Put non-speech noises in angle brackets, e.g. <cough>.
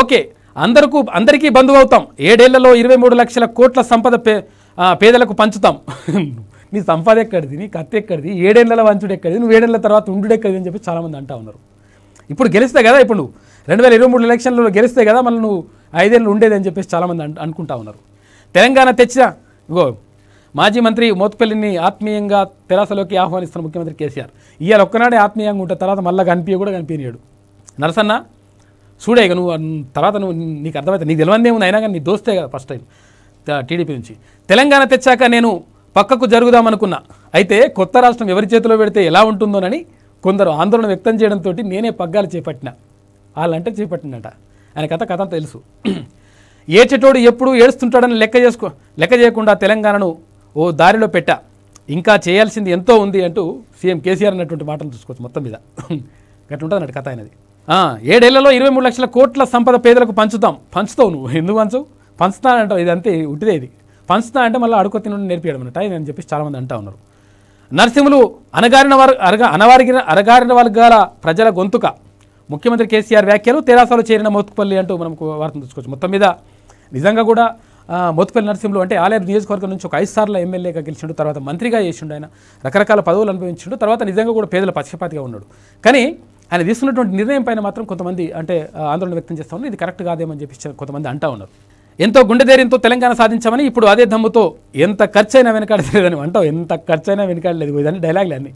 okay అందరికీ అందరికీ బంధువు అవుతాం ఏడేళ్లలో ఇరవై మూడు లక్షల కోట్ల సంపద పే పేదలకు పంచుతాం <laughs> నీ సంపద ఎక్కడిది నీ కత్తి ఎక్కడిది ఏడేళ్ల వంచుడు ఎక్కడిది నువ్వు ఏడేళ్ల తర్వాత ఎక్కడిది అని చెప్పి చాలామంది అంటా ఉన్నారు ఇప్పుడు గెలిస్తే కదా ఇప్పుడు నువ్వు రెండు వేల ఇరవై మూడు ఎలక్షన్లో గెలిస్తే కదా మళ్ళీ నువ్వు ఐదేళ్ళు ఉండేది అని చెప్పేసి చాలామంది అనుకుంటా ఉన్నారు తెలంగాణ తెచ్చిన ఇగో మాజీ మంత్రి మోత్పల్లిని ఆత్మీయంగా తెరాసలోకి ఆహ్వానిస్తున్న ముఖ్యమంత్రి కేసీఆర్ ఇవాళ ఒక్కనాడే ఆత్మీయంగా ఉంటే తర్వాత మళ్ళీ కనిపించ కూడా కనిపించాడు నరసన్న చూడే ఇక నువ్వు తర్వాత నువ్వు నీకు అర్థమైతే నీకు తెలియందే ఉంది అయినా కానీ నీ దోస్తే కదా ఫస్ట్ టైం టీడీపీ నుంచి తెలంగాణ తెచ్చాక నేను పక్కకు జరుగుదామనుకున్నా అయితే కొత్త రాష్ట్రం ఎవరి చేతిలో పెడితే ఎలా ఉంటుందోనని కొందరు ఆందోళన వ్యక్తం చేయడంతో నేనే పగ్గాలు చేపట్టిన వాళ్ళంటే చేపట్టినట ఆయన కథ కథ తెలుసు <clears throat> ఏ చెటోడు ఎప్పుడు ఏడుస్తుంటాడని లెక్క చేసుకో లెక్క చేయకుండా తెలంగాణను ఓ దారిలో పెట్టా ఇంకా చేయాల్సింది ఎంతో ఉంది అంటూ సీఎం కేసీఆర్ అన్నటువంటి మాటలు చూసుకోవచ్చు మొత్తం మీద ఉంటుంది <clears throat> అన్నట్టు కథ అయినది ఏడేళ్లలో ఇరవై మూడు లక్షల కోట్ల సంపద పేదలకు పంచుతాం పంచుతావు నువ్వు ఎందుకు పంచవు పంచుతానంటావు ఇది అంతే ఉట్టిదే ఇది పంచుతా అంటే మళ్ళీ అడుకో నుండి నేర్పించడం అనట అని చెప్పేసి చాలామంది అంటా ఉన్నారు నరసింహులు అనగారిన వారు అరగ అనవారి అరగారిన వర్గాల ప్రజల గొంతుక ముఖ్యమంత్రి కేసీఆర్ వ్యాఖ్యలు తెరాసలో చేరిన మోత్కుపల్లి అంటూ మనం వార్తను తెచ్చుకోవచ్చు మొత్తం మీద నిజంగా కూడా మోత్పల్లి నరసింహులు అంటే ఆలయ నియోజకవర్గం నుంచి ఒక ఐదు సార్లు ఎమ్మెల్యేగా గెలిచిండు తర్వాత మంత్రిగా చేసిండు ఆయన రకరకాల పదవులు అనుభవించిండు తర్వాత నిజంగా కూడా పేదల పక్షపాతిగా ఉన్నాడు కానీ ఆయన తీసుకున్నటువంటి నిర్ణయం పైన మాత్రం కొంతమంది అంటే ఆందోళన వ్యక్తం చేస్తా ఉన్నారు ఇది కరెక్ట్ కాదేమని చెప్పి కొంతమంది అంటా ఉన్నారు ఎంతో గుండె తెలంగాణ సాధించామని ఇప్పుడు అదే దమ్ముతో ఎంత ఖర్చు అయినా వెనకాడలేదని అంటావు ఎంత ఖర్చు అయినా వెనకాడలేదు ఇదని డైలాగ్లు అన్నీ